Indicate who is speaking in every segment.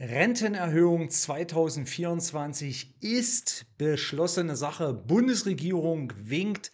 Speaker 1: Rentenerhöhung 2024 ist beschlossene Sache. Bundesregierung winkt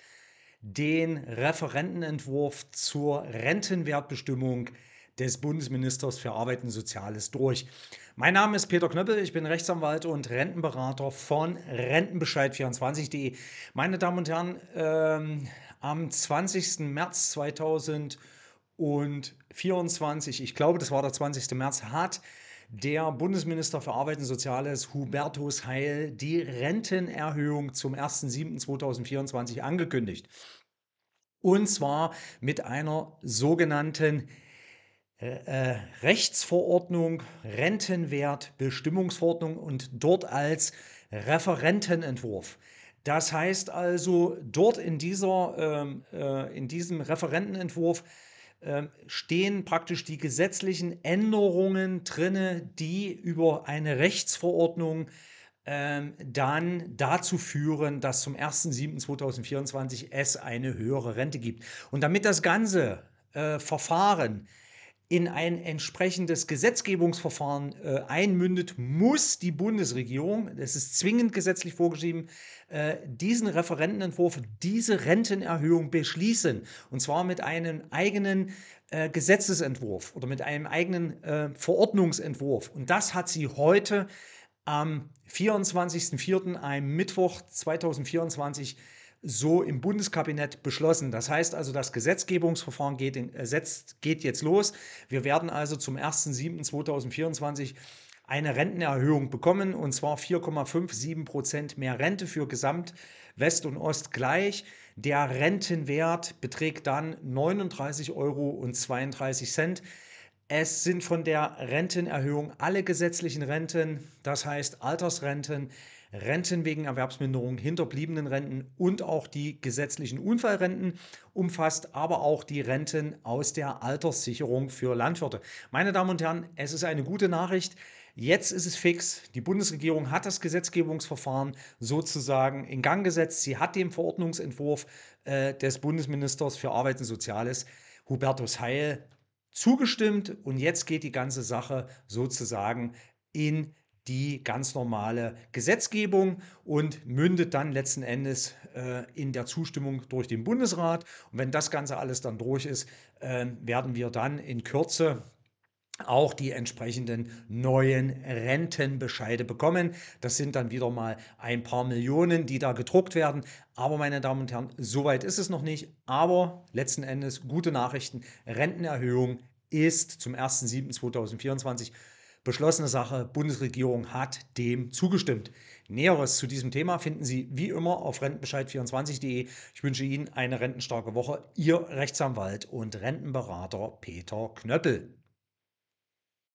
Speaker 1: den Referentenentwurf zur Rentenwertbestimmung des Bundesministers für Arbeit und Soziales durch. Mein Name ist Peter Knöppel, ich bin Rechtsanwalt und Rentenberater von Rentenbescheid24.de. Meine Damen und Herren, ähm, am 20. März 2024, ich glaube, das war der 20. März, hat der Bundesminister für Arbeit und Soziales Hubertus Heil die Rentenerhöhung zum 1.7.2024 angekündigt. Und zwar mit einer sogenannten äh, äh Rechtsverordnung, Rentenwertbestimmungsverordnung und dort als Referentenentwurf. Das heißt also, dort in, dieser, äh, äh, in diesem Referentenentwurf ähm, stehen praktisch die gesetzlichen Änderungen drinne, die über eine Rechtsverordnung ähm, dann dazu führen, dass zum 1.7.2024 es eine höhere Rente gibt. Und damit das Ganze äh, Verfahren in ein entsprechendes Gesetzgebungsverfahren äh, einmündet, muss die Bundesregierung, das ist zwingend gesetzlich vorgeschrieben, äh, diesen Referentenentwurf, diese Rentenerhöhung beschließen. Und zwar mit einem eigenen äh, Gesetzesentwurf oder mit einem eigenen äh, Verordnungsentwurf. Und das hat sie heute am 24.04., einem Mittwoch 2024, so im Bundeskabinett beschlossen. Das heißt also, das Gesetzgebungsverfahren geht, in, äh, setzt, geht jetzt los. Wir werden also zum 1.7.2024 eine Rentenerhöhung bekommen und zwar 4,57 Prozent mehr Rente für Gesamt West und Ost gleich. Der Rentenwert beträgt dann 39,32 Euro. Es sind von der Rentenerhöhung alle gesetzlichen Renten, das heißt Altersrenten, Renten wegen Erwerbsminderung, hinterbliebenen Renten und auch die gesetzlichen Unfallrenten umfasst, aber auch die Renten aus der Alterssicherung für Landwirte. Meine Damen und Herren, es ist eine gute Nachricht. Jetzt ist es fix. Die Bundesregierung hat das Gesetzgebungsverfahren sozusagen in Gang gesetzt. Sie hat den Verordnungsentwurf äh, des Bundesministers für Arbeit und Soziales, Hubertus Heil, zugestimmt. Und jetzt geht die ganze Sache sozusagen in Gang die ganz normale Gesetzgebung und mündet dann letzten Endes äh, in der Zustimmung durch den Bundesrat. Und wenn das Ganze alles dann durch ist, äh, werden wir dann in Kürze auch die entsprechenden neuen Rentenbescheide bekommen. Das sind dann wieder mal ein paar Millionen, die da gedruckt werden. Aber meine Damen und Herren, soweit ist es noch nicht. Aber letzten Endes gute Nachrichten. Rentenerhöhung ist zum 1.7.2024 Beschlossene Sache, Bundesregierung hat dem zugestimmt. Näheres zu diesem Thema finden Sie wie immer auf rentenbescheid24.de. Ich wünsche Ihnen eine rentenstarke Woche. Ihr Rechtsanwalt und Rentenberater Peter Knöppel.